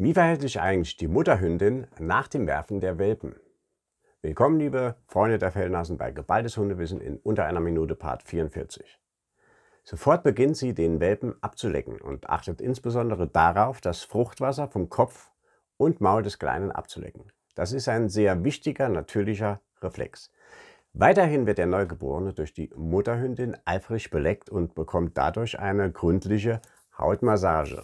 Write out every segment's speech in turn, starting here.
Wie verhält sich eigentlich die Mutterhündin nach dem Werfen der Welpen? Willkommen, liebe Freunde der Fellnasen bei Geballtes Hundewissen in unter einer Minute Part 44. Sofort beginnt sie, den Welpen abzulecken und achtet insbesondere darauf, das Fruchtwasser vom Kopf und Maul des Kleinen abzulecken. Das ist ein sehr wichtiger, natürlicher Reflex. Weiterhin wird der Neugeborene durch die Mutterhündin eifrig beleckt und bekommt dadurch eine gründliche Hautmassage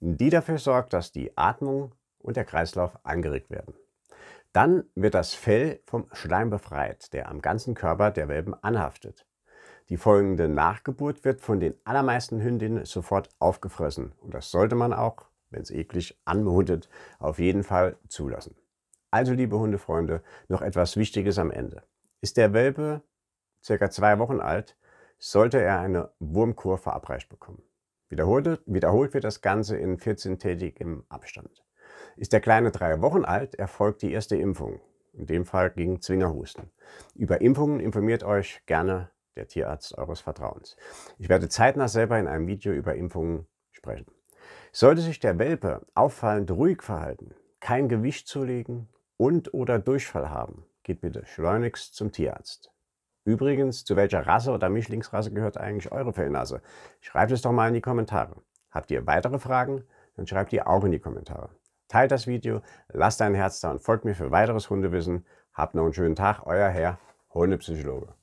die dafür sorgt, dass die Atmung und der Kreislauf angeregt werden. Dann wird das Fell vom Schleim befreit, der am ganzen Körper der Welpen anhaftet. Die folgende Nachgeburt wird von den allermeisten Hündinnen sofort aufgefressen und das sollte man auch, wenn es eklig anmutet, auf jeden Fall zulassen. Also liebe Hundefreunde, noch etwas Wichtiges am Ende. Ist der Welpe circa zwei Wochen alt, sollte er eine Wurmkur verabreicht bekommen. Wiederholt, wiederholt wird das Ganze in 14 tätigem Abstand. Ist der Kleine drei Wochen alt, erfolgt die erste Impfung. In dem Fall gegen Zwingerhusten. Über Impfungen informiert euch gerne der Tierarzt eures Vertrauens. Ich werde zeitnah selber in einem Video über Impfungen sprechen. Sollte sich der Welpe auffallend ruhig verhalten, kein Gewicht zulegen und oder Durchfall haben, geht bitte schleunigst zum Tierarzt. Übrigens, zu welcher Rasse oder Mischlingsrasse gehört eigentlich eure Fellnase? Schreibt es doch mal in die Kommentare. Habt ihr weitere Fragen? Dann schreibt die auch in die Kommentare. Teilt das Video, lasst ein Herz da und folgt mir für weiteres Hundewissen. Habt noch einen schönen Tag, euer Herr Hundepsychologe.